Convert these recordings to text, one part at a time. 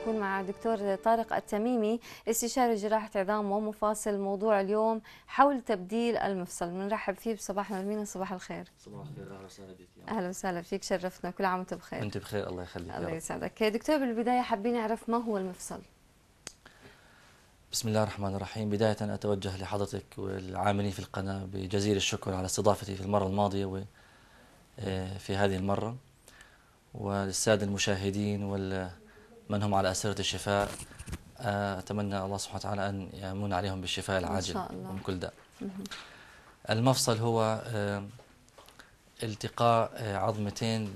نكون مع دكتور طارق التميمي استشاري جراحة عظام ومفاصل موضوع اليوم حول تبديل المفصل بنرحب فيه بصباح مرمينا صباح الخير صباح الخير أهلا وسهلا بك أهلا وسهلا فيك شرفتنا كل عام وأنت بخير أنت بخير الله يخليك الله يسعدك دكتور بالبداية حابين نعرف ما هو المفصل بسم الله الرحمن الرحيم بداية أتوجه لحضرتك والعاملين في القناة بجزيل الشكر على استضافتي في المرة الماضية وفي آه، هذه المرة وللسادة المشاهدين وال من هم على أسرة الشفاء آه، أتمنى الله سبحانه وتعالى أن يمن عليهم بالشفاء العاجل من كل داء المفصل هو آه، التقاء آه، عظمتين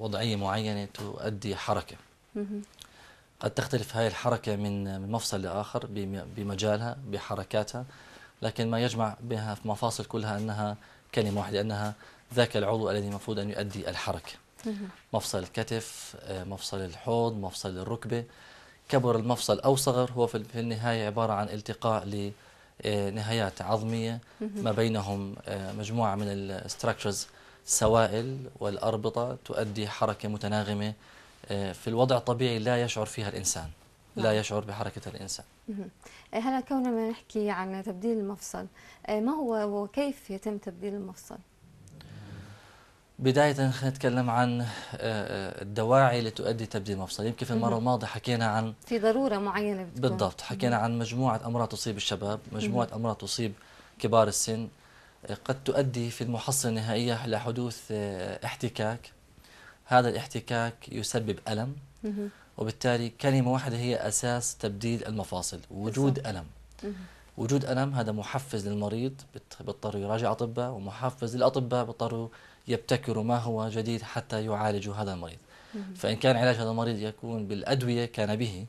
بوضعية معينة تؤدي حركة قد تختلف هذه الحركة من مفصل لآخر بمجالها بحركاتها لكن ما يجمع بها في مفاصل كلها أنها كلمة واحدة أنها ذاك العضو الذي المفروض أن يؤدي الحركة مفصل الكتف آه، مفصل الحوض مفصل الركبة كبر المفصل أو صغر هو في النهاية عبارة عن التقاء لنهايات آه، عظمية ما بينهم آه، مجموعة من الستراكشرز السوائل والأربطة تؤدي حركة متناغمة في الوضع الطبيعي لا يشعر فيها الإنسان نعم. لا يشعر بحركة الإنسان هلا كوننا نحكي عن تبديل المفصل ما هو وكيف يتم تبديل المفصل؟ بداية خلينا نتكلم عن آه، آه، الدواعي اللي تؤدي تبديل مفصل يمكن في المرة الماضية حكينا عن في ضرورة معينة بتكون. بالضبط حكينا عن مجموعة أمراض تصيب الشباب مجموعة أمراض تصيب كبار السن آه، قد تؤدي في المحصلة النهائية لحدوث احتكاك هذا الاحتكاك يسبب ألم وبالتالي كلمة واحدة هي أساس تبديل المفاصل وجود ألم وجود ألم هذا محفز للمريض بيضطروا يراجع أطباء ومحفز للأطباء بيضطروا يبتكروا ما هو جديد حتى يعالجوا هذا المريض فإن كان علاج هذا المريض يكون بالأدوية كان به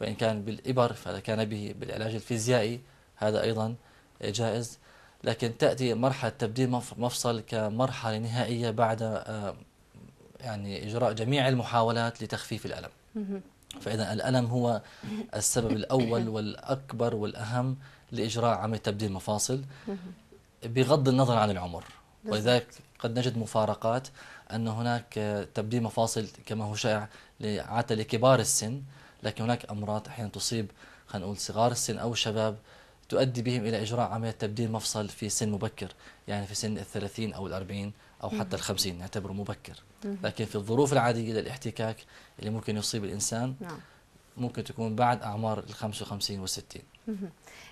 وإن كان بالإبر فهذا كان به بالعلاج الفيزيائي هذا أيضا جائز لكن تأتي مرحلة تبديل مفصل كمرحلة نهائية بعد آه، يعني إجراء جميع المحاولات لتخفيف الألم فإذا الألم هو السبب الأول والأكبر والأهم لإجراء عملية تبديل مفاصل بغض النظر عن العمر ولذلك قد نجد مفارقات أن هناك تبديل مفاصل كما هو شائع عادة لكبار السن لكن هناك أمراض أحيانا تصيب خلينا نقول صغار السن أو الشباب تؤدي بهم إلى إجراء عملية تبديل مفصل في سن مبكر يعني في سن ال30 أو ال40 أو حتى ال 50 نعتبره مبكر لكن في الظروف العادية للاحتكاك اللي ممكن يصيب الإنسان نعم. ممكن تكون بعد أعمار ال 55 وال 60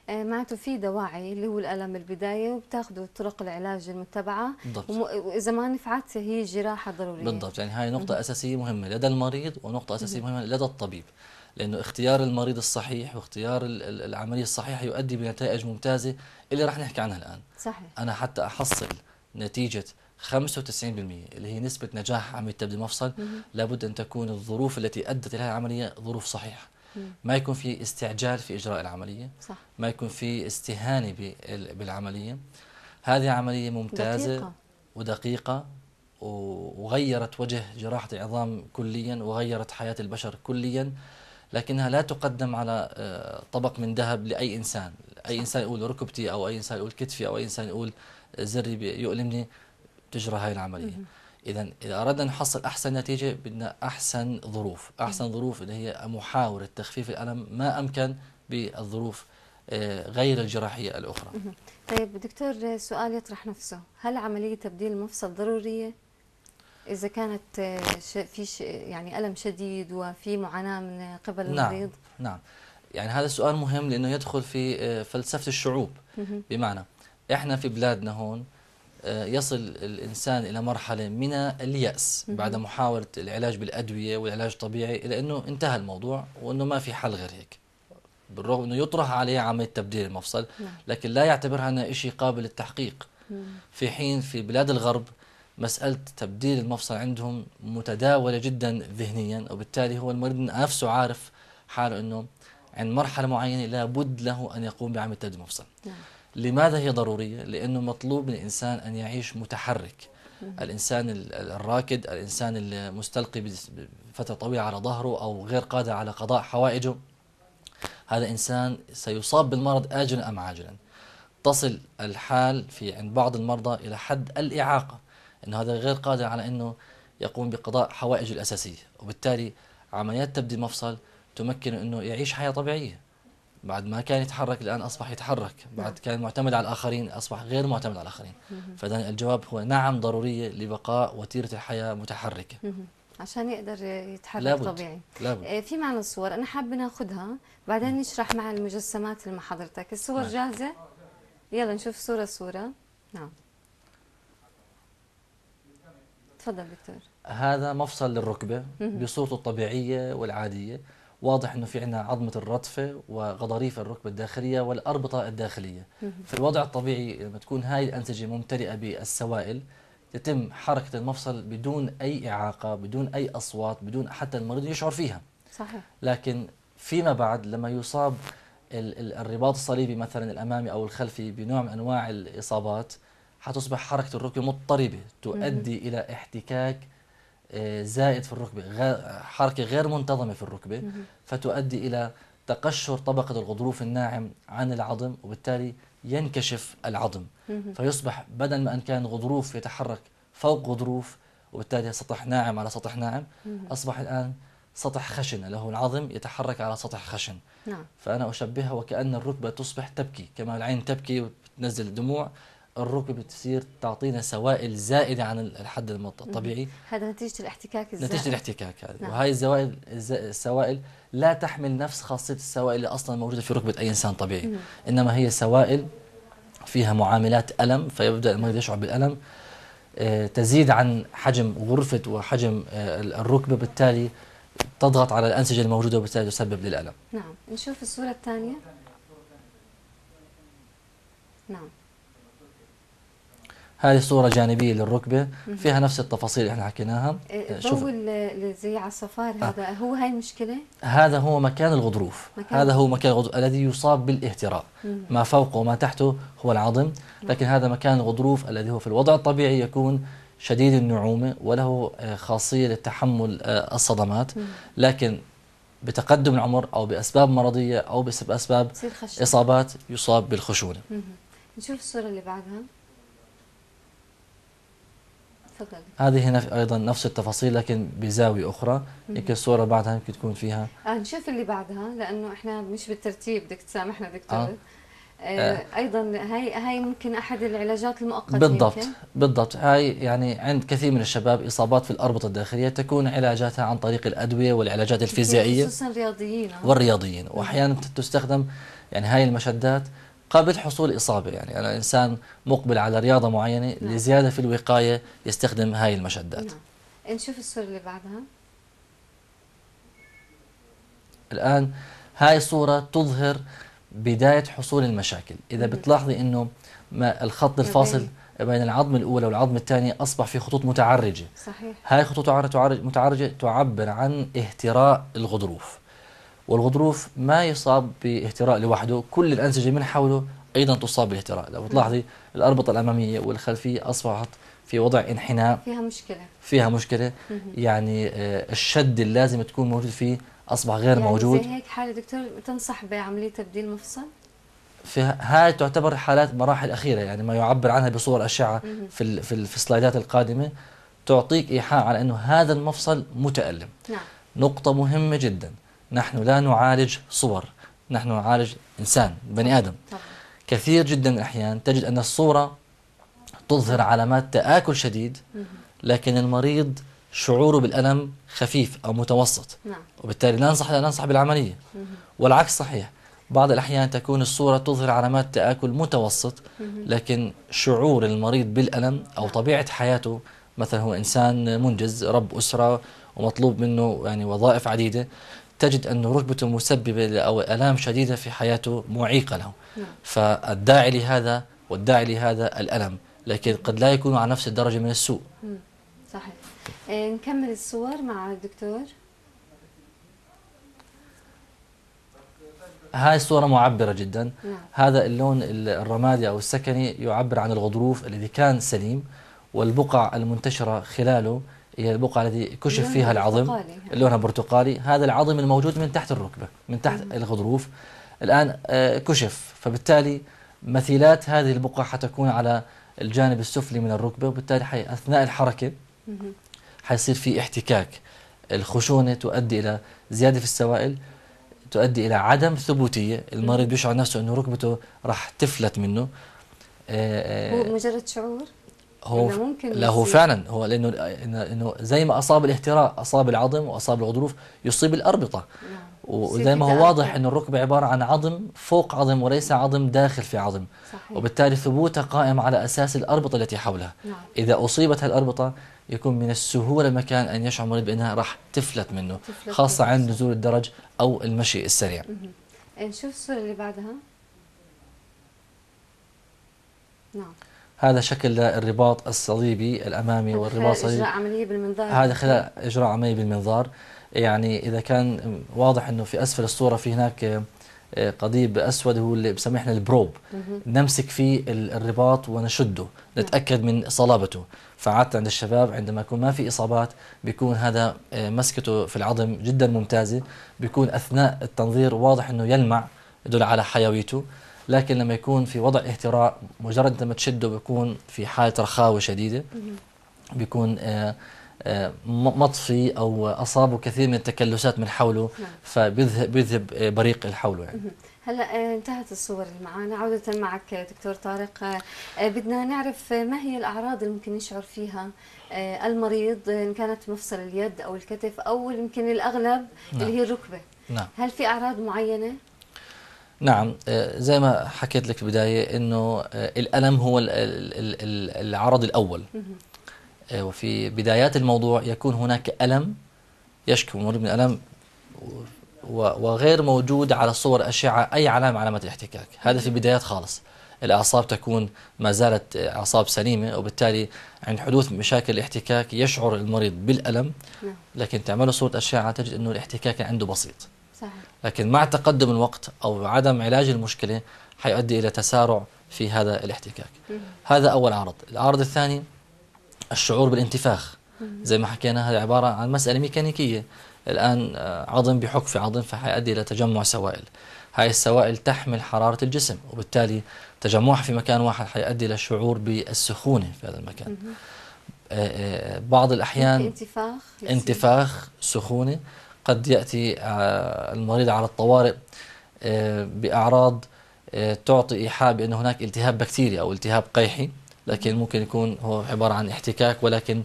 معناته في دواعي اللي هو الالم البدايه وبتاخذوا طرق العلاج المتبعه بالضبط واذا ما نفعت هي جراحه ضروريه بالضبط يعني هاي نقطه اساسيه مهمه لدى المريض ونقطه اساسيه مهمه لدى الطبيب لانه اختيار المريض الصحيح واختيار العمليه الصحيحه يؤدي بنتائج ممتازه اللي راح نحكي عنها الان صحيح انا حتى احصل نتيجة 95% اللي هي نسبة نجاح عملية تبديل المفصل لابد أن تكون الظروف التي أدت إلى هذه العملية ظروف صحيحة ما يكون في استعجال في إجراء العملية صح. ما يكون في استهانة بالعملية هذه عملية ممتازة دقيقة. ودقيقة وغيرت وجه جراحة العظام كليا وغيرت حياة البشر كليا لكنها لا تقدم على آه، طبق من ذهب لأي إنسان اي انسان يقول ركبتي او اي انسان يقول كتفي او اي انسان يقول زري يؤلمني تجرى هاي العمليه اذا اذا اردنا نحصل احسن نتيجه بدنا احسن ظروف احسن ظروف اللي هي محاوله تخفيف الالم ما امكن بالظروف آه، غير الجراحيه الاخرى طيب دكتور سؤال يطرح نفسه هل عمليه تبديل المفصل ضروريه إذا كانت آه، في يعني ألم شديد وفي معاناة من قبل نعم المريض نعم يعني هذا السؤال مهم لأنه يدخل في آه، فلسفة الشعوب بمعنى إحنا في بلادنا هون آه، يصل الإنسان إلى مرحلة من اليأس بعد محاولة العلاج بالأدوية والعلاج الطبيعي إلى أنه انتهى الموضوع وأنه ما في حل غير هيك بالرغم أنه يطرح عليه عملية تبديل المفصل نعم. لكن لا يعتبرها أنها شيء قابل للتحقيق في حين في بلاد الغرب مسألة تبديل المفصل عندهم متداولة جدا ذهنيا وبالتالي هو المريض نفسه عارف حاله أنه عند مرحلة معينة لابد له أن يقوم بعمل تجديد مفصل نعم. لماذا هي ضرورية؟ لأنه مطلوب من الإنسان أن يعيش متحرك الإنسان الراكد الإنسان المستلقي فترة طويلة على ظهره أو غير قادر على قضاء حوائجه هذا إنسان سيصاب بالمرض آجلا أم عاجلا تصل الحال في عند بعض المرضى إلى حد الإعاقة أنه هذا غير قادر على أنه يقوم بقضاء حوائجه الأساسية وبالتالي عمليات تبديل مفصل تمكنه أنه يعيش حياة طبيعية بعد ما كان يتحرك الآن أصبح يتحرك نعم. بعد كان معتمد على الآخرين أصبح غير معتمد على الآخرين فإذا الجواب هو نعم ضرورية لبقاء وتيرة الحياة متحركة عشان يقدر يتحرك لابد. طبيعي لابد. إيه، في معنى الصور أنا حابة ناخذها بعدين نشرح مع المجسمات اللي مع حضرتك الصور نعم. جاهزة يلا نشوف صورة صورة نعم تفضل دكتور هذا مفصل للركبة بصورته الطبيعية والعادية واضح انه في عندنا عظمه الرطفه وغضاريف الركبه الداخليه والاربطه الداخليه في الوضع الطبيعي لما تكون هاي الانسجه ممتلئه بالسوائل تتم حركه المفصل بدون اي اعاقه بدون اي اصوات بدون حتى المريض يشعر فيها صحيح لكن فيما بعد لما يصاب الرباط الصليبي مثلا الامامي او الخلفي بنوع من انواع الاصابات حتصبح حركه الركبه مضطربه تؤدي الى احتكاك زائد في الركبة حركة غير منتظمة في الركبة فتؤدي إلى تقشر طبقة الغضروف الناعم عن العظم وبالتالي ينكشف العظم فيصبح بدل ما أن كان غضروف يتحرك فوق غضروف وبالتالي سطح ناعم على سطح ناعم أصبح الآن سطح خشن له العظم يتحرك على سطح خشن نعم. فأنا أشبهها وكأن الركبة تصبح تبكي كما العين تبكي وتنزل الدموع الركب بتصير تعطينا سوائل زائدة عن الحد الطبيعي هذا نتيجة الاحتكاك الزائد نتيجة الاحتكاك هذا نعم. وهي الزوائل السوائل لا تحمل نفس خاصية السوائل اللي أصلا موجودة في ركبة أي إنسان طبيعي مم. إنما هي سوائل فيها معاملات ألم فيبدأ المريض نعم. يشعر بالألم آه، تزيد عن حجم غرفة وحجم آه، الركبة بالتالي تضغط على الأنسجة الموجودة وبالتالي تسبب للألم نعم نشوف الصورة الثانية نعم هذه صورة جانبية للركبة فيها نفس التفاصيل اللي احنا حكيناها إيه، آه، شوف زي عصفار آه. هذا آه. هو هاي المشكلة؟ هذا هو مكان الغضروف مكان هذا هو مكان الغضروف الذي يصاب بالاهتراء ما فوقه وما تحته هو العظم لكن هذا مكان الغضروف الذي هو في الوضع الطبيعي يكون شديد النعومة وله آه، خاصية لتحمل الصدمات لكن بتقدم العمر أو بأسباب مرضية أو بأسباب إصابات يصاب بالخشونة نشوف الصورة اللي بعدها فكرة. هذه هنا ايضا نفس التفاصيل لكن بزاويه اخرى يمكن الصوره بعدها يمكن تكون فيها آه نشوف اللي بعدها لانه احنا مش بالترتيب بدك تسامحنا دكتور آه. آه. آه. ايضا هاي هاي ممكن احد العلاجات المؤقته بالضبط يمكن. بالضبط هاي يعني عند كثير من الشباب اصابات في الاربطه الداخليه تكون علاجاتها عن طريق الادويه والعلاجات الفيزيائيه خصوصا الرياضيين آه. والرياضيين واحيانا تستخدم يعني هاي المشدات قبل حصول إصابة يعني أنا إنسان مقبل على رياضة معينة نعم. لزيادة في الوقاية يستخدم هاي المشدات نعم. نشوف الصورة اللي بعدها الآن هاي الصورة تظهر بداية حصول المشاكل إذا بتلاحظي أنه ما الخط الفاصل بين العظم الأولى والعظم الثانية أصبح في خطوط متعرجة صحيح هاي خطوط متعرجة تعبر عن اهتراء الغضروف والغضروف ما يصاب باهتراء لوحده كل الأنسجة من حوله أيضا تصاب بالاهتراء لو بتلاحظي الأربطة الأمامية والخلفية أصبحت في وضع انحناء فيها مشكلة فيها مشكلة يعني آه، الشد اللازم تكون موجود فيه أصبح غير يعني موجود زي هيك حالة دكتور تنصح بعملية تبديل مفصل؟ في هاي تعتبر حالات مراحل أخيرة يعني ما يعبر عنها بصور أشعة في في, في السلايدات القادمة تعطيك إيحاء على أنه هذا المفصل متألم نعم. نقطة مهمة جدا نحن لا نعالج صور نحن نعالج إنسان بني آدم كثير جدا من الأحيان تجد أن الصورة تظهر علامات تآكل شديد لكن المريض شعوره بالألم خفيف أو متوسط نعم. وبالتالي لا ننصح لا ننصح بالعملية والعكس صحيح بعض الأحيان تكون الصورة تظهر علامات تآكل متوسط لكن شعور المريض بالألم أو نعم. طبيعة حياته مثلا هو إنسان منجز رب أسرة ومطلوب منه يعني وظائف عديدة تجد أن ركبته مسببة أو ألام شديدة في حياته معيقة له نعم. فالداعي لهذا والداعي لهذا الألم لكن قد لا يكون على نفس الدرجة من السوء صحيح إيه، نكمل الصور مع الدكتور هاي الصورة معبرة جدا نعم. هذا اللون الرمادي أو السكني يعبر عن الغضروف الذي كان سليم والبقع المنتشرة خلاله هي البقعة التي كشف فيها العظم يعني. لونها برتقالي هذا العظم الموجود من تحت الركبة من تحت مم. الغضروف الآن آه، كشف فبالتالي مثيلات هذه البقع حتكون على الجانب السفلي من الركبة وبالتالي حي أثناء الحركة حيصير في احتكاك الخشونة تؤدي إلى زيادة في السوائل تؤدي إلى عدم ثبوتية المريض بيشعر نفسه أنه ركبته راح تفلت منه آه، آه، هو مجرد شعور؟ هو ممكن لا هو فعلا هو لانه انه زي ما اصاب الاهتراء اصاب العظم واصاب الغضروف يصيب الاربطه نعم. وزي ما هو واضح انه الركبه عباره عن عظم فوق عظم وليس عظم داخل في عظم صحيح. وبالتالي ثبوتها قائم على اساس الاربطه التي حولها نعم. اذا اصيبت الاربطه يكون من السهوله المكان ان يشعر المريض بانها راح تفلت منه تفلت خاصه عند نزول الدرج او المشي السريع نشوف إيه، الصوره اللي بعدها نعم هذا شكل الرباط الصليبي الامامي والرباط خلال اجراء عمليه بالمنظار هذا خلال اجراء عمليه بالمنظار يعني اذا كان واضح انه في اسفل الصوره في هناك آه، قضيب اسود هو اللي بسمحنا البروب نمسك فيه الرباط ونشده نعم. نتاكد من صلابته فعاده عند الشباب عندما يكون ما في اصابات بيكون هذا آه، مسكته في العظم جدا ممتازه بيكون اثناء التنظير واضح انه يلمع يدل على حيويته لكن لما يكون في وضع اهتراء مجرد لما تشده بيكون في حالة رخاوة شديدة بيكون آه، آه، مطفي أو أصابه كثير من التكلسات من حوله نعم. فبيذهب بيذهب آه، بريق اللي حوله يعني هلا انتهت الصور اللي معنا عودة معك دكتور طارق بدنا نعرف ما هي الأعراض اللي ممكن يشعر فيها المريض إن كانت مفصل اليد أو الكتف أو يمكن الأغلب نعم. اللي هي الركبة نعم. هل في أعراض معينة؟ نعم آه، زي ما حكيت لك في البداية أنه آه، الألم هو العرض الأول آه، وفي بدايات الموضوع يكون هناك ألم يشكو مريض من ألم وغير موجود على صور أشعة أي علامة علامة الاحتكاك هذا في بدايات خالص الأعصاب تكون ما زالت أعصاب سليمة وبالتالي عند حدوث مشاكل الاحتكاك يشعر المريض بالألم نعم. لكن تعمله صورة أشعة تجد أنه الاحتكاك عنده بسيط صحيح. لكن مع تقدم الوقت أو عدم علاج المشكلة حيؤدي إلى تسارع في هذا الاحتكاك مم. هذا أول عرض العرض الثاني الشعور بالانتفاخ مم. زي ما حكينا هذا عبارة عن مسألة ميكانيكية الآن آه، عظم بحك في عظم فحيؤدي إلى تجمع سوائل هاي السوائل تحمل حرارة الجسم وبالتالي تجمعها في مكان واحد حيؤدي إلى الشعور بالسخونة في هذا المكان مم. آه، آه، بعض الأحيان انتفاخ انتفاخ سخونة قد يأتي آه، المريض على الطوارئ آه، بأعراض آه، تعطي إيحاء بأن هناك التهاب بكتيري أو التهاب قيحي لكن ممكن يكون هو عبارة عن احتكاك ولكن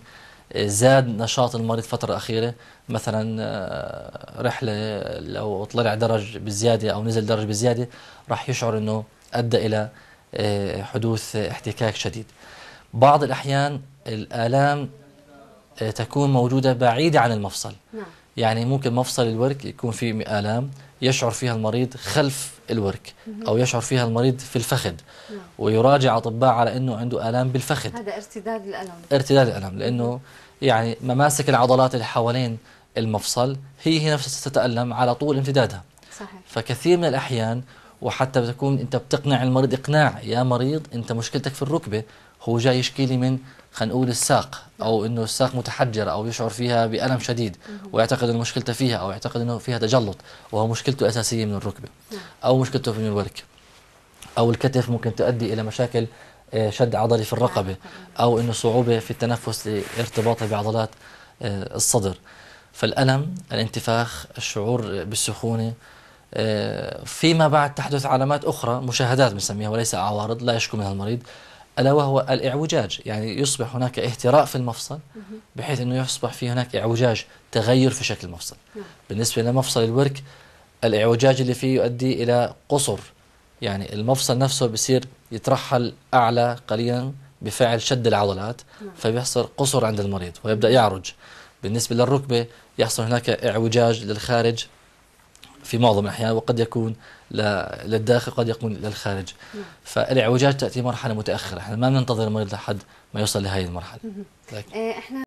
زاد نشاط المريض فترة أخيرة مثلا رحلة لو طلع درج بالزيادة أو نزل درج بالزيادة راح يشعر أنه أدى إلى حدوث احتكاك شديد بعض الأحيان الآلام تكون موجودة بعيدة عن المفصل نعم. يعني ممكن مفصل الورك يكون فيه آلام يشعر فيها المريض خلف الورك أو يشعر فيها المريض في الفخذ نعم. ويراجع أطباء على أنه عنده آلام بالفخذ هذا ارتداد الألم ارتداد الألم لأنه يعني مماسك العضلات اللي حوالين المفصل هي هي نفسها تتألم على طول امتدادها صحيح. فكثير من الأحيان وحتى بتكون أنت بتقنع المريض إقناع يا مريض أنت مشكلتك في الركبة هو جاي يشكي لي من خلينا نقول الساق او نعم. انه الساق متحجر او يشعر فيها بالم شديد ويعتقد ان مشكلته فيها او يعتقد انه فيها تجلط وهو مشكلته اساسيه من الركبه نعم. او مشكلته من الورك او الكتف ممكن تؤدي الى مشاكل آه، شد عضلي في الرقبه نعم. او انه صعوبه في التنفس لارتباطه بعضلات آه، الصدر فالالم الانتفاخ الشعور بالسخونه آه، فيما بعد تحدث علامات اخرى مشاهدات بنسميها وليس اعوارض لا يشكو منها المريض ألا وهو الإعوجاج يعني يصبح هناك اهتراء في المفصل بحيث أنه يصبح في هناك إعوجاج تغير في شكل المفصل نعم. بالنسبة لمفصل الورك الإعوجاج اللي فيه يؤدي إلى قصر يعني المفصل نفسه بصير يترحل أعلى قليلا بفعل شد العضلات نعم. فبيحصل قصر عند المريض ويبدأ يعرج بالنسبة للركبة يحصل هناك إعوجاج للخارج في معظم الأحيان وقد يكون للداخل وقد يكون للخارج فالإعوجاج تأتي مرحلة متأخرة احنا ما بننتظر المريض لحد ما يوصل لهذه المرحلة إيه، احنا